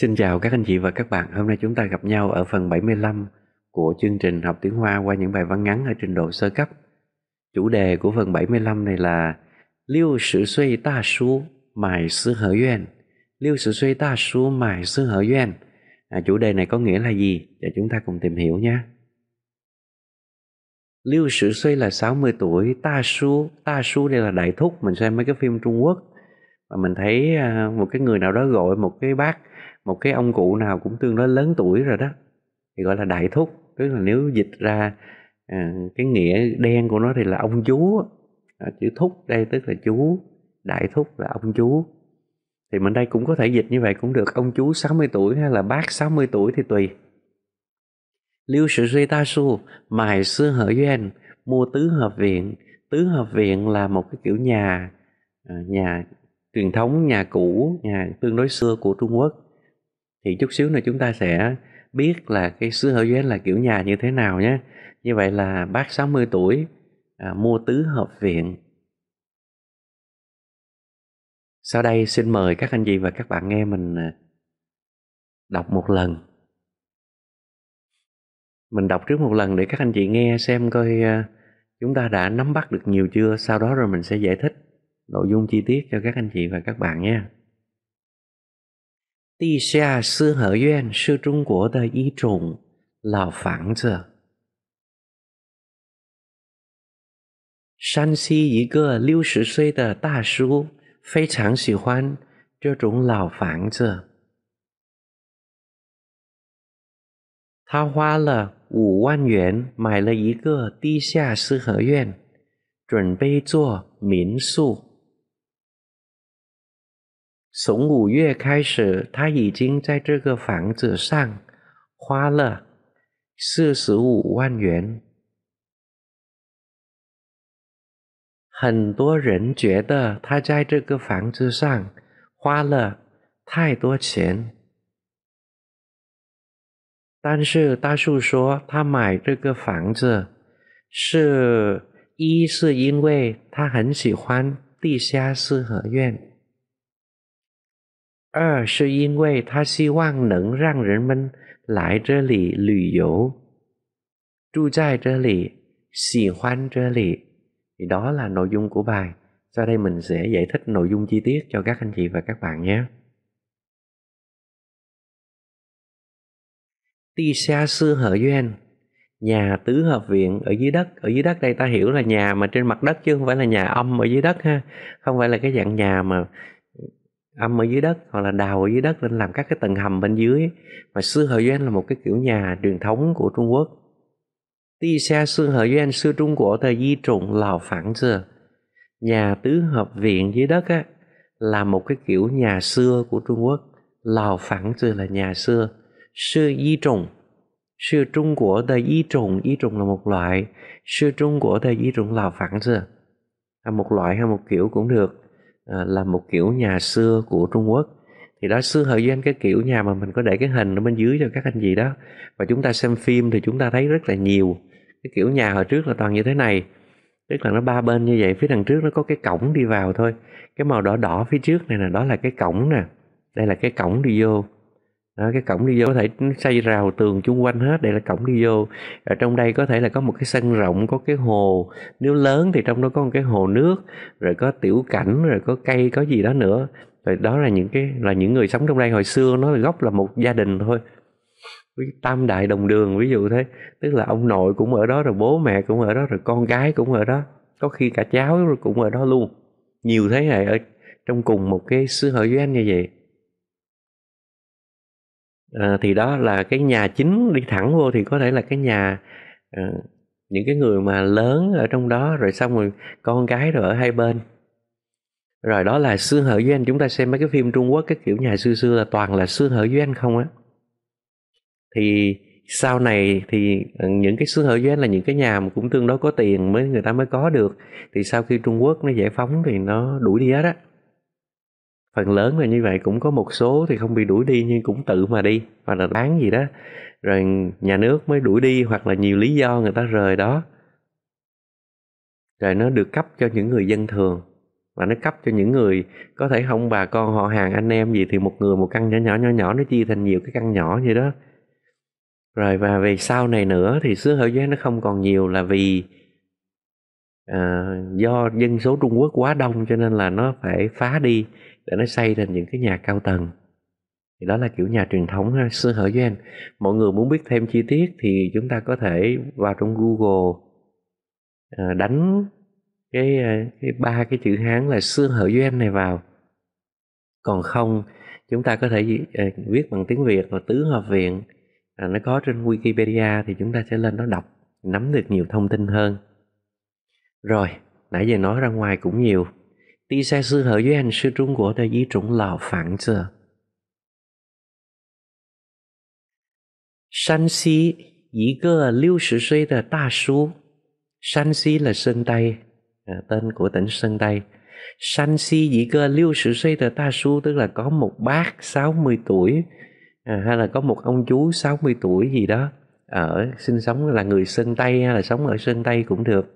Xin chào các anh chị và các bạn, hôm nay chúng ta gặp nhau ở phần 75 của chương trình học tiếng Hoa qua những bài văn ngắn ở trình độ sơ cấp. Chủ đề của phần 75 này là Liêu sử suy ta su mài sư hở duyên. Liêu sử suy ta su mài sư hở duyên. À, chủ đề này có nghĩa là gì? Để chúng ta cùng tìm hiểu nhé. Liêu sử suy là 60 tuổi, ta su, ta su đây là đại thúc, mình xem mấy cái phim Trung Quốc mà mình thấy à, một cái người nào đó gọi một cái bác một cái ông cụ nào cũng tương đối lớn tuổi rồi đó thì gọi là đại thúc tức là nếu dịch ra à, cái nghĩa đen của nó thì là ông chú à, chữ thúc đây tức là chú đại thúc là ông chú thì mình đây cũng có thể dịch như vậy cũng được ông chú 60 tuổi hay là bác 60 tuổi thì tùy lưu sử duy ta su mài xưa hở duyên mua tứ hợp viện tứ hợp viện là một cái kiểu nhà nhà truyền thống nhà cũ nhà tương đối xưa của Trung Quốc thì chút xíu nữa chúng ta sẽ biết là cái xứ Hở Duyên là kiểu nhà như thế nào nhé như vậy là bác 60 tuổi à, mua tứ hợp viện sau đây xin mời các anh chị và các bạn nghe mình à, đọc một lần mình đọc trước một lần để các anh chị nghe xem coi à, chúng ta đã nắm bắt được nhiều chưa sau đó rồi mình sẽ giải thích 老容具体，给各位和各位朋地下四合院是中国的一种老房子。山西一个六十岁的大叔非常喜欢这种老房子，他花了五万元买了一个地下四合院，准备做民宿。从五月开始，他已经在这个房子上花了四十五万元。很多人觉得他在这个房子上花了太多钱，但是大树说，他买这个房子是一是因为他很喜欢地下四合院。而是因为他希望能让人们来这里旅游，住在这里，喜欢这里。Thì ờ, đó là nội dung của bài. Sau đây mình sẽ giải thích nội dung chi tiết cho các anh chị và các bạn nhé. 地下四合院 nhà tứ hợp viện ở dưới đất ở dưới đất đây ta hiểu là nhà mà trên mặt đất chứ không phải là nhà âm ở dưới đất ha không phải là cái dạng nhà mà âm ở dưới đất hoặc là đào ở dưới đất lên làm các cái tầng hầm bên dưới mà sư hợi doanh là một cái kiểu nhà truyền thống của trung quốc ti xa sư hợi doanh sư trung của thời di trùng lào phản xưa nhà tứ hợp viện dưới đất á là một cái kiểu nhà xưa của trung quốc lào phản xưa là nhà xưa sư di trùng sư trung của thời di trùng di trùng là một loại sư trung của thời di trùng lào phản xưa là một loại hay một kiểu cũng được À, là một kiểu nhà xưa của Trung Quốc thì đó xưa hợi danh cái kiểu nhà mà mình có để cái hình ở bên dưới cho các anh chị đó và chúng ta xem phim thì chúng ta thấy rất là nhiều cái kiểu nhà hồi trước là toàn như thế này tức là nó ba bên như vậy phía đằng trước nó có cái cổng đi vào thôi cái màu đỏ đỏ phía trước này là đó là cái cổng nè đây là cái cổng đi vô đó, cái cổng đi vô có thể xây rào tường chung quanh hết đây là cổng đi vô ở trong đây có thể là có một cái sân rộng có cái hồ nếu lớn thì trong đó có một cái hồ nước rồi có tiểu cảnh rồi có cây có gì đó nữa rồi đó là những cái là những người sống trong đây hồi xưa nó là gốc là một gia đình thôi với tam đại đồng đường ví dụ thế tức là ông nội cũng ở đó rồi bố mẹ cũng ở đó rồi con gái cũng ở đó có khi cả cháu cũng ở đó luôn nhiều thế hệ ở trong cùng một cái xứ hội doanh như vậy Ờ, thì đó là cái nhà chính đi thẳng vô thì có thể là cái nhà à, những cái người mà lớn ở trong đó rồi xong rồi con cái rồi ở hai bên rồi đó là xương hở duyên chúng ta xem mấy cái phim trung quốc cái kiểu nhà xưa xưa là toàn là xương hở duyên không á thì sau này thì ờ, những cái xương hở duyên là những cái nhà mà cũng tương đối có tiền mới người ta mới có được thì sau khi trung quốc nó giải phóng thì nó đuổi đi hết á phần lớn là như vậy cũng có một số thì không bị đuổi đi nhưng cũng tự mà đi hoặc là bán gì đó rồi nhà nước mới đuổi đi hoặc là nhiều lý do người ta rời đó rồi nó được cấp cho những người dân thường và nó cấp cho những người có thể không bà con họ hàng anh em gì thì một người một căn nhỏ nhỏ nhỏ nhỏ nó chia thành nhiều cái căn nhỏ như đó rồi và về sau này nữa thì xứ hậu giác nó không còn nhiều là vì à, do dân số trung quốc quá đông cho nên là nó phải phá đi để nó xây thành những cái nhà cao tầng thì đó là kiểu nhà truyền thống ha sơ hở doanh mọi người muốn biết thêm chi tiết thì chúng ta có thể vào trong google ờ, đánh ờ, cái ba cái chữ hán là xương hở doanh này vào còn không chúng ta có thể ờ, viết bằng tiếng việt và tứ hợp viện à, nó có trên wikipedia thì chúng ta sẽ lên đó đọc nắm được nhiều thông tin hơn rồi nãy giờ nói ra ngoài cũng nhiều 第三四合院是中国的一种老房子。山西一个六十岁的大叔，山西了生呆，à, à, tên tức là có một bác 60 tuổi à, hay là có một ông chú 60 tuổi gì đó ở sinh sống là người Sơn Tây hay là sống ở Sơn Tây cũng được.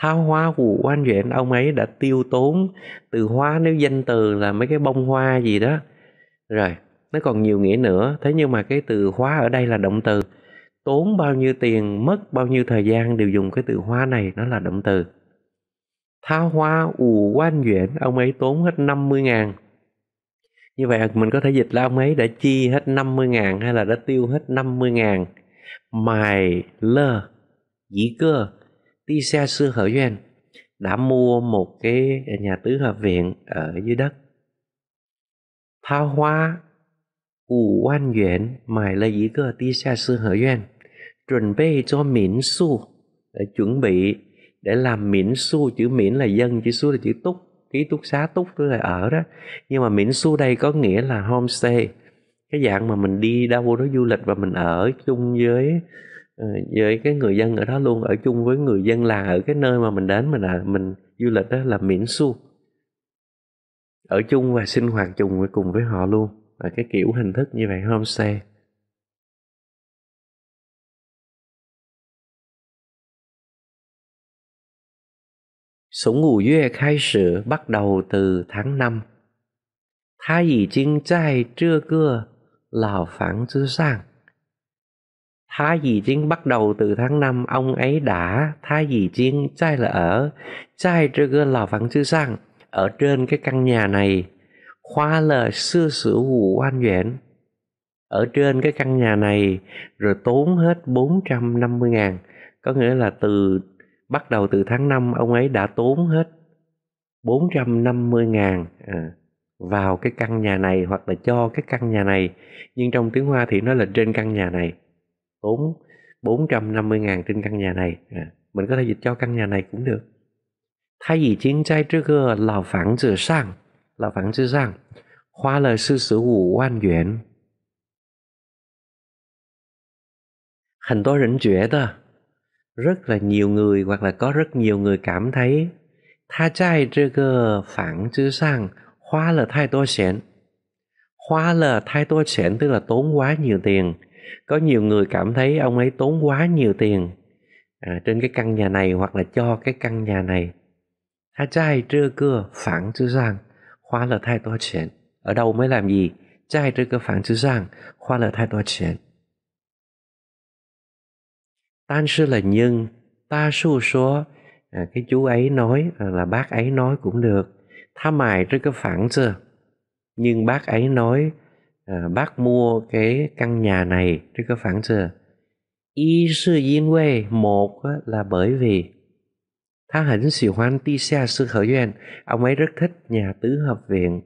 tháo hoa vụ quan chuyện ông ấy đã tiêu tốn từ hoa nếu danh từ là mấy cái bông hoa gì đó rồi nó còn nhiều nghĩa nữa thế nhưng mà cái từ hoa ở đây là động từ tốn bao nhiêu tiền mất bao nhiêu thời gian đều dùng cái từ hoa này nó là động từ tháo hoa ù quan duyện ông ấy tốn hết 50 ngàn như vậy à, mình có thể dịch là ông ấy đã chi hết 50 ngàn hay là đã tiêu hết 50 ngàn mài lơ dĩ cơ đi xa xưa hở Doan đã mua một cái nhà tứ hợp viện ở dưới đất. Thao hoa ủ quan viện mài là ý cơ đi xa xưa hở Doan chuẩn bị cho miễn su chuẩn bị để làm miễn su chữ miễn là dân chữ su là chữ túc ký túc xá túc tức là ở đó nhưng mà miễn su đây có nghĩa là homestay cái dạng mà mình đi đâu đó du lịch và mình ở chung với Ờ, với cái người dân ở đó luôn ở chung với người dân là ở cái nơi mà mình đến mình là mình du lịch đó là miễn xu ở chung và sinh hoạt chung với cùng với họ luôn là cái kiểu hình thức như vậy homestay Sống ngủ yue khai sử bắt đầu từ tháng 5. Tha yì chinh chai trưa cưa, lào phán chứ sang. Thái dì chiến bắt đầu từ tháng 5 ông ấy đã Thái dì chiến trai là ở trai trơ gơ lò vắng chư sang ở trên cái căn nhà này khoa là sư sử vụ an duyện ở trên cái căn nhà này rồi tốn hết 450 ngàn có nghĩa là từ bắt đầu từ tháng 5 ông ấy đã tốn hết 450 ngàn à, vào cái căn nhà này hoặc là cho cái căn nhà này nhưng trong tiếng Hoa thì nó là trên căn nhà này bốn bốn trăm năm mươi ngàn trên căn nhà này à, mình có thể dịch cho căn nhà này cũng được thay vì chiến trai trước cơ là phản trừ sang là phản trừ sang hoa lời sư sử vụ quan yuan 很多人觉得 rất là nhiều người hoặc là có rất nhiều người cảm thấy tha trai trước cơ phản chứ sang hoa là thay tôi xẻn hoa là thay tôi xẻn tức là tốn quá nhiều tiền có nhiều người cảm thấy ông ấy tốn quá nhiều tiền à, trên cái căn nhà này hoặc là cho cái căn nhà này Hà trai trưa cưa phản chứ giang khoa là thay toa chuyện ở đâu mới làm gì trai trưa cưa phản chữ giang khoa là thay toa chuyện tan sư là nhưng ta su số à, cái chú ấy nói à, là bác ấy nói cũng được tha mài trưa cưa phản chưa nhưng bác ấy nói Ờ, bác mua cái căn nhà này có phản này 这个房子，一是因为 một là bởi vì thá hẳn xỉ hoan ti xa sư khởi duyên Ông ấy rất thích nhà tứ hợp viện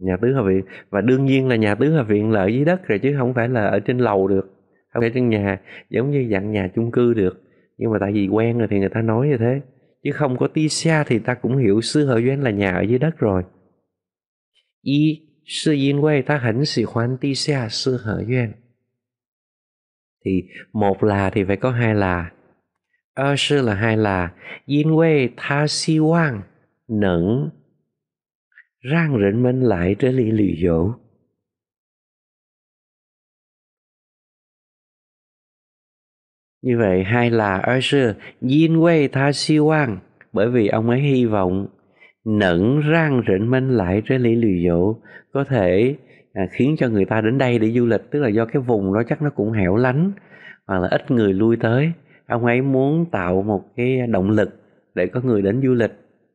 Nhà tứ hợp viện Và đương nhiên là nhà tứ hợp viện là ở dưới đất rồi Chứ không phải là ở trên lầu được Không phải trên nhà Giống như dạng nhà chung cư được Nhưng mà tại vì quen rồi thì người ta nói như thế Chứ không có ti xa thì ta cũng hiểu sư hợp duyên là nhà ở dưới đất rồi Y 是因为他很喜欢地下四合院。Thì một là thì phải có hai là. Ơ sư là hai là. Yên quê tha si hoang nẫn rang rỉnh mình lại trở lý lì dỗ. Như vậy hai là ơ sư yên quê tha si hoang bởi vì ông ấy hy vọng nẫn răng rịnh minh lại trên lý lì dỗ có thể à, khiến cho người ta đến đây để du lịch tức là do cái vùng đó chắc nó cũng hẻo lánh hoặc là ít người lui tới ông ấy muốn tạo một cái động lực để có người đến du lịch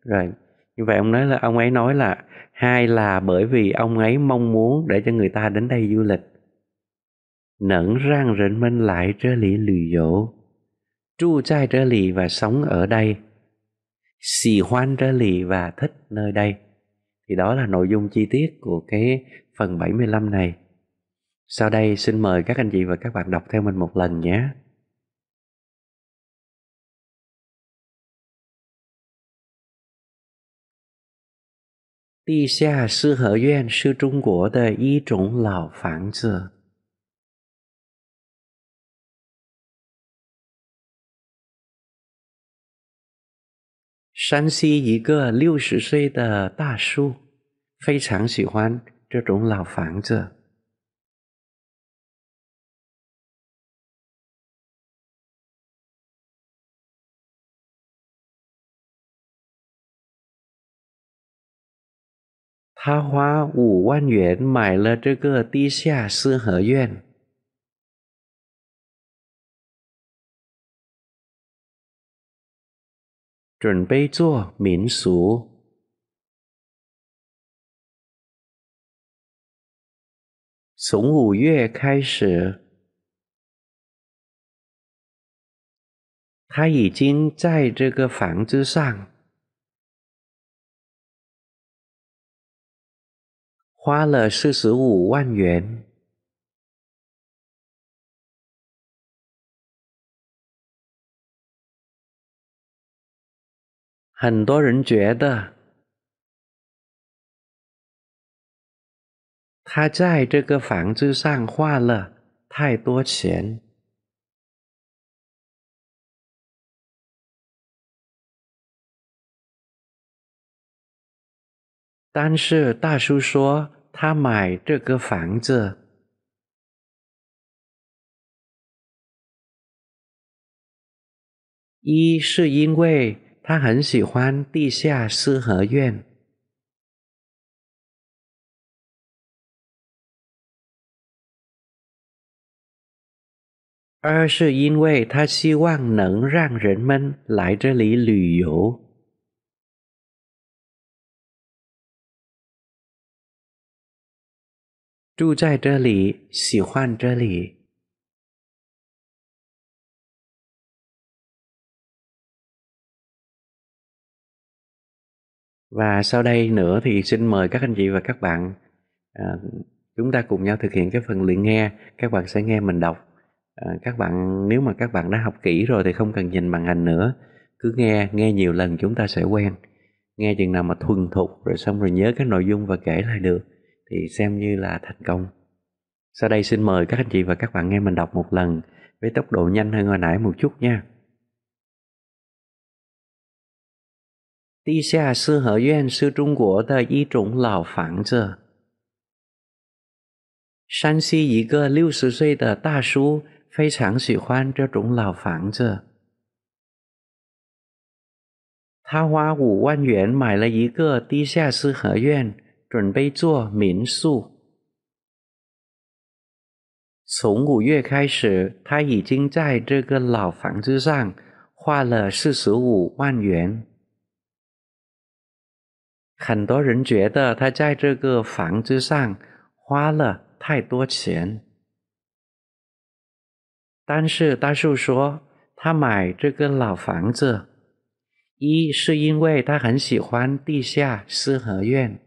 rồi như vậy ông nói là ông ấy nói là hai là bởi vì ông ấy mong muốn để cho người ta đến đây du lịch nẫn răng rịnh minh lại trên lý lì dỗ tru trai trở lì và sống ở đây xì hoan ra lì và thích nơi đây. Thì đó là nội dung chi tiết của cái phần 75 này. Sau đây xin mời các anh chị và các bạn đọc theo mình một lần nhé. Địa hạ sư hợp viện 是中国的一种老房子。山西一个六十岁的大叔，非常喜欢这种老房子。他花五万元买了这个地下四合院。准备做民俗，从五月开始，他已经在这个房子上花了四十五万元。很多人觉得他在这个房子上花了太多钱，但是大叔说他买这个房子，一是因为。他很喜欢地下四合院，二是因为他希望能让人们来这里旅游，住在这里，喜欢这里。và sau đây nữa thì xin mời các anh chị và các bạn à, chúng ta cùng nhau thực hiện cái phần luyện nghe các bạn sẽ nghe mình đọc à, các bạn nếu mà các bạn đã học kỹ rồi thì không cần nhìn màn hình nữa cứ nghe nghe nhiều lần chúng ta sẽ quen nghe chừng nào mà thuần thục rồi xong rồi nhớ cái nội dung và kể lại được thì xem như là thành công sau đây xin mời các anh chị và các bạn nghe mình đọc một lần với tốc độ nhanh hơn hồi nãy một chút nha 地下四合院是中国的一种老房子。山西一个六十岁的大叔非常喜欢这种老房子，他花五万元买了一个地下四合院，准备做民宿。从五月开始，他已经在这个老房子上花了四十五万元。很多人觉得他在这个房子上花了太多钱，但是大树说，他买这个老房子，一是因为他很喜欢地下四合院，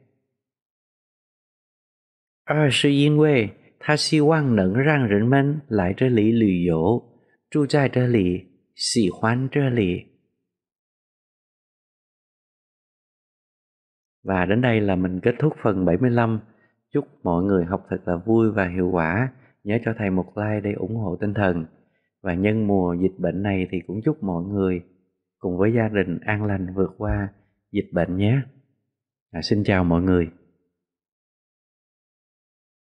二是因为他希望能让人们来这里旅游，住在这里，喜欢这里。Và đến đây là mình kết thúc phần 75. Chúc mọi người học thật là vui và hiệu quả. Nhớ cho thầy một like để ủng hộ tinh thần. Và nhân mùa dịch bệnh này thì cũng chúc mọi người cùng với gia đình an lành vượt qua dịch bệnh nhé. À, xin chào mọi người.